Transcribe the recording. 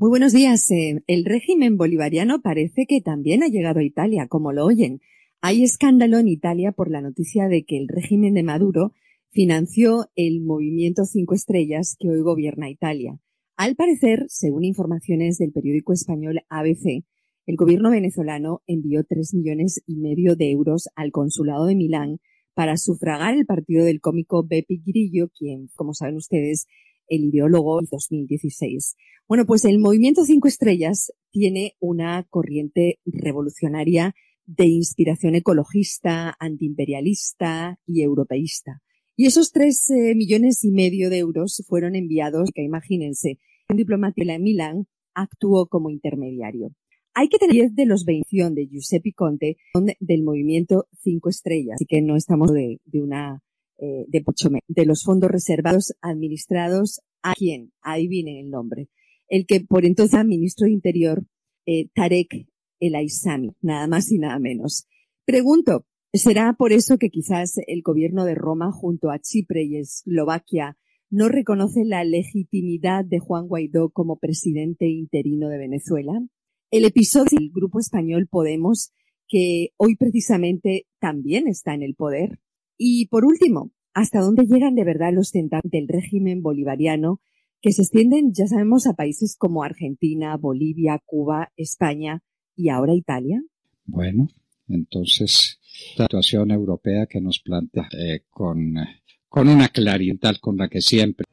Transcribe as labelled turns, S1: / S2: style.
S1: Muy buenos días. Eh, el régimen bolivariano parece que también ha llegado a Italia, como lo oyen. Hay escándalo en Italia por la noticia de que el régimen de Maduro financió el movimiento Cinco Estrellas que hoy gobierna Italia. Al parecer, según informaciones del periódico español ABC, el gobierno venezolano envió tres millones y medio de euros al consulado de Milán para sufragar el partido del cómico Bepi Grillo, quien, como saben ustedes, el ideólogo 2016. Bueno, pues el movimiento Cinco Estrellas tiene una corriente revolucionaria de inspiración ecologista, antiimperialista y europeísta. Y esos tres eh, millones y medio de euros fueron enviados, que imagínense, un diplomático en Milán actuó como intermediario. Hay que tener 10 de los 21 de Giuseppe Conte del movimiento Cinco Estrellas, así que no estamos de una eh, de, los fondos reservados administrados a quién, ahí viene el nombre, el que por entonces ministro de Interior, eh, Tarek el Aysami, nada más y nada menos. Pregunto, ¿será por eso que quizás el gobierno de Roma junto a Chipre y Eslovaquia no reconoce la legitimidad de Juan Guaidó como presidente interino de Venezuela? El episodio del grupo español Podemos, que hoy precisamente también está en el poder. Y por último, hasta dónde llegan de verdad los tentáculos del régimen bolivariano que se extienden, ya sabemos, a países como Argentina, Bolivia, Cuba, España y ahora Italia?
S2: Bueno, entonces, la situación europea que nos plantea eh, con, con una claridad con la que siempre